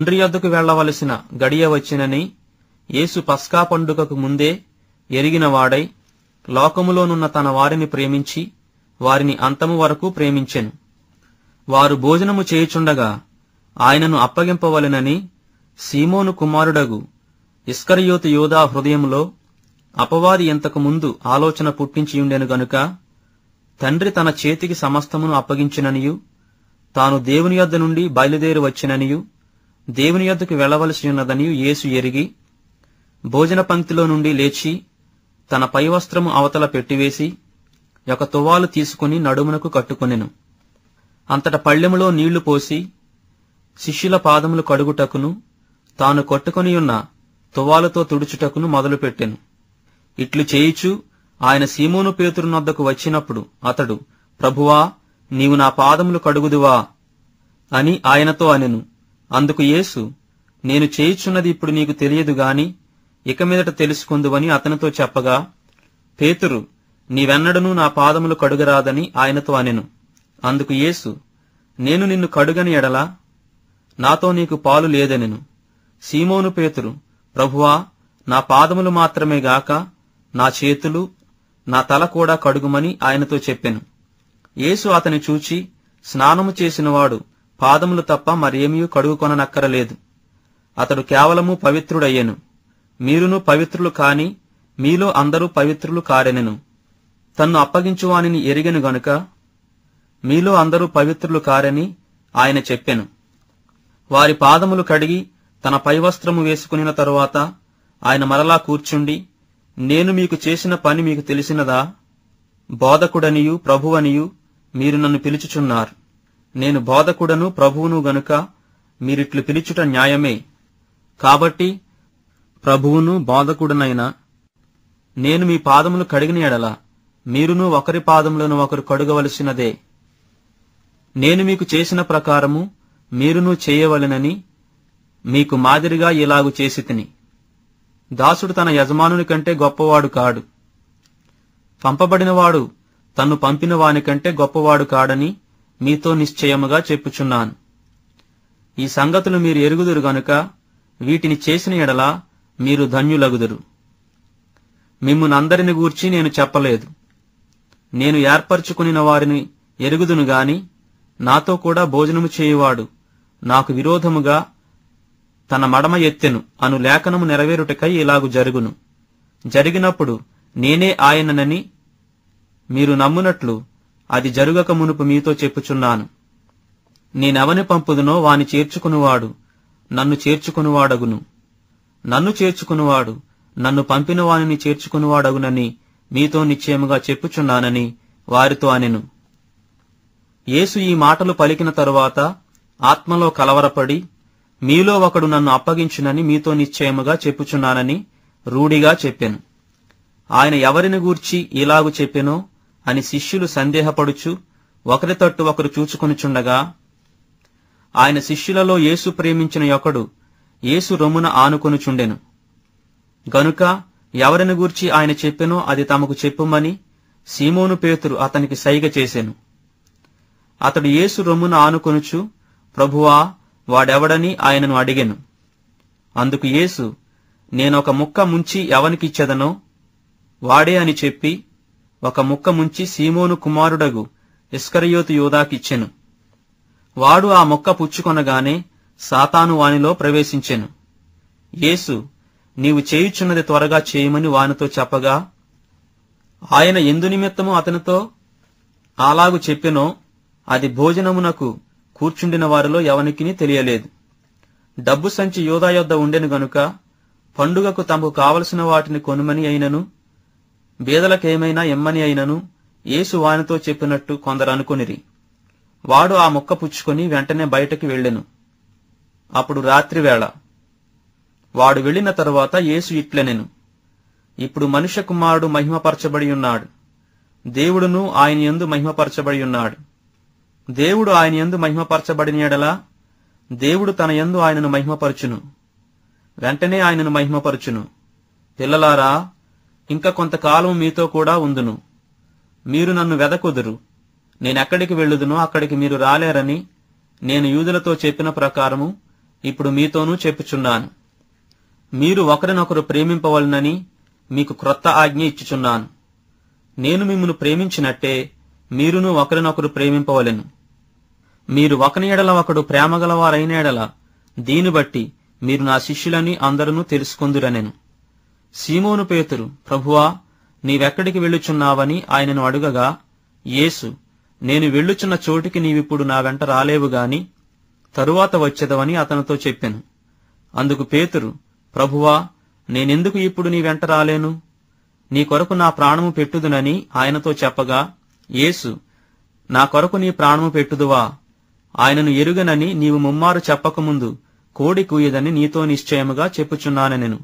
తండ్రి యొద్దకు వెళ్లవలసిన గడియ వచ్చినని యేసు పస్కా పండుగకు ముందే ఎరిగినవాడై లోకములోనున్న తన వారిని ప్రేమించి వారిని అంతము వరకు ప్రేమించెను వారు భోజనము చేయుచుండగా ఆయనను అప్పగింపవలెనని సీమోను కుమారుడగు ఇస్కరియోతి యోధా హృదయంలో అపవాది ముందు ఆలోచన పుట్టించియుండెను గనుక తండ్రి తన చేతికి సమస్తమును అప్పగించిననియు తాను దేవుని యొద్ద నుండి బయలుదేరి వచ్చిననియు దేవుని యొద్దకు వెళ్లవలసి ఉన్నదని యేసు ఎరిగి భోజన పంక్తిలో నుండి లేచి తన పైవస్త్రము అవతల పెట్టివేసి ఒక తువాలు తీసుకుని నడుమునకు కట్టుకొనెను అంతట పళ్ళెములో నీళ్లు పోసి శిష్యుల పాదములు కడుగుటకును తాను కొట్టుకొనియున్న తువ్వాలతో తుడుచుటకును మొదలుపెట్టెను ఇట్లు చేయిచు ఆయన సీమోను పేతురునొద్దకు వచ్చినప్పుడు అతడు ప్రభువా నీవు నా పాదములు కడుగుదువా అని ఆయనతో అనెను అందుకు యేసు నేను చేయుచున్నది ఇప్పుడు నీకు తెలియదు గాని ఇక మీదట తెలుసుకుందువని అతనితో చెప్పగా పేతురు నీవెన్నడనూ నా పాదములు కడుగరాదని ఆయనతో అనెను అందుకు యేసు నేను నిన్ను కడుగని ఎడలా నాతో నీకు పాలు లేదనెను సీమోను పేతురు ప్రభువా నా పాదములు మాత్రమే గాక నా చేతులు నా తల కూడా కడుగుమని ఆయనతో చెప్పెను యేసు అతని చూచి స్నానము చేసినవాడు పాదములు తప్ప మరేమీ కడుగుకొననక్కరలేదు అతడు కేవలము పవిత్రుడయ్యెను మీరును పవిత్రులు కాని మీలో అందరూ పవిత్రులు కారెనెను తన్ను అప్పగించువాని ఎరిగెను గనుక మీలో అందరూ పవిత్రులు కారని ఆయన చెప్పెను వారి పాదములు కడిగి తన పైవస్త్రము వేసుకునిన తరువాత ఆయన మరలా కూర్చుండి నేను మీకు చేసిన పని మీకు తెలిసినదా బోధకుడనియు ప్రభువనియు మీరు నన్ను పిలుచుచున్నారు నేను బోధకుడను ప్రభువును గనుక మీరిట్లు పిలుచుట న్యాయమే కాబట్టి ప్రభువును బోధకుడనైనా నేను మీ పాదములు కడిగిన ఎడల మీరును ఒకరి పాదములను ఒకరు కడుగవలసినదే నేను మీకు చేసిన ప్రకారము మీరును చేయవలెనని మీకు మాదిరిగా ఇలాగు చేసి తిని దాసుడు తన యజమానుని కంటే గొప్పవాడు కాడు పంపబడినవాడు తను పంపిన వానికంటే గొప్పవాడు కాడని మీతో నిశ్చయముగా చెప్పుచున్నాను ఈ సంగతులు మీరు ఎరుగుదురు గనుక వీటిని చేసిన ఎడల మీరు ధన్యులగుదురు మిమ్మునందరిని గూర్చి నేను చెప్పలేదు నేను ఏర్పరచుకునిన వారిని ఎరుగుదును గాని నాతో కూడా భోజనము చేయువాడు నాకు విరోధముగా తన మడమ ఎత్తెను అను లేఖనము నెరవేరుటకై ఇలాగు జరుగును జరిగినప్పుడు నేనే ఆయననని మీరు నమ్మునట్లు అది జరుగక మునుపు మీతో చెప్పుచున్నాను నేనెవని పంపుదునో వాని చేర్చుకునివాడు నన్ను చేర్చుకునివాడగును నన్ను చేర్చుకునివాడు నన్ను పంపిన వానిని చేర్చుకునివాడగునని మీతో నిశ్చయముగా చెప్పుచున్నానని వారితో అనెను యేసు ఈ మాటలు పలికిన తరువాత ఆత్మలో కలవరపడి మీలో ఒకడు నన్ను అప్పగించునని మీతో నిశ్చయముగా చెప్పుచున్నానని రూఢిగా చెప్పెను ఆయన ఎవరిని గూర్చి ఇలాగు చెప్పెనో అని శిష్యులు సందేహపడుచు ఒకరి తట్టు ఒకరు చూచుకొనుచుండగా ఆయన శిష్యులలో యేసు ప్రేమించిన ఒకడు యేసు రొమ్మున ఆనుకొనుచుండెను గనుక ఎవరిని గూర్చి ఆయన చెప్పెనో అది తమకు చెప్పుమని సీమోను పేతురు అతనికి సైగ చేశాను అతడు యేసు రొమ్మున ఆనుకొనుచు ప్రభువా వాడెవడని ఆయనను అడిగెను అందుకు యేసు నేనొక ముక్క ముంచి ఎవనికిచ్చెదనో వాడే అని చెప్పి ఒక ముక్క ముంచి సీమోను కుమారుడగు ఇస్కరయోతు యూదాకిచ్చెను వాడు ఆ మొక్క పుచ్చుకొనగానే సాతాను వానిలో ప్రవేశించెను యేసు నీవు చేయుచున్నది త్వరగా చేయమని వానితో చెప్పగా ఆయన ఎందు నిమిత్తము అతనితో అలాగు చెప్పెనో అది భోజనమునకు కూర్చుండిన వారిలో ఎవనికిని తెలియలేదు డబ్బు సంచి యోధా యొద్ద ఉండెను గనుక పండుగకు తమకు కావలసిన వాటిని కొనుమని అయినను బీదలకేమైనా ఎమ్మని అయినను యేసు వానితో చెప్పినట్టు కొందరు అనుకునిరి వాడు ఆ మొక్క పుచ్చుకొని వెంటనే బయటకి వెళ్ళెను అప్పుడు రాత్రివేళ వాడు వెళ్లిన తరువాత యేసు ఇట్లనెను ఇప్పుడు మనుష్య కుమారుడు మహిమపరచబడి ఉన్నాడు దేవుడును ఆయన ఎందు మహిమపరచబడి ఉన్నాడు దేవుడు ఆయన ఎందు మహిమపరచబడినడలా దేవుడు తన యందు ఆయనను మహిమపరచును వెంటనే ఆయనను మహిమపరచును పిల్లలారా ఇంకా కొంతకాలం మీతో కూడా ఉందును మీరు నన్ను వెదకుదురు నేనెక్కడికి వెళ్ళుదునో అక్కడికి మీరు రాలేరని నేను యూదులతో చెప్పిన ప్రకారము ఇప్పుడు మీతోనూ చెప్పుచున్నాను మీరు ఒకరినొకరు ప్రేమింపవలనని మీకు క్రొత్త ఆజ్ఞ ఇచ్చుచున్నాను నేను మిమ్మను ప్రేమించినట్టే మీరును ఒకరినొకరు ప్రేమింపవలెను మీరు ఒకని ఎడల ఒకడు ప్రేమగలవారైన ఎడల దీని బట్టి మీరు నా శిష్యులని అందరూ తెలుసుకుందురనెను సీమోను పేతురు ప్రభువా నీవెక్కడికి వెళ్ళుచున్నావని ఆయనను అడుగగా యేసు నేను వెళ్ళుచున్న చోటికి నీవిప్పుడు నా వెంట రాలేవు గాని తరువాత వచ్చేదవని అతనితో చెప్పెను అందుకు పేతురు ప్రభువా నేనెందుకు ఇప్పుడు నీ వెంట రాలేను నీ కొరకు నా ప్రాణము పెట్టుదునని ఆయనతో చెప్పగా యేసు నా కొరకు నీ ప్రాణము పెట్టుదువా ఆయనను ఎరుగనని నీవు ముమ్మారు చెప్పకముందు కోడి కూయదని నీతో నిశ్చయముగా చెప్పుచున్నాను నేను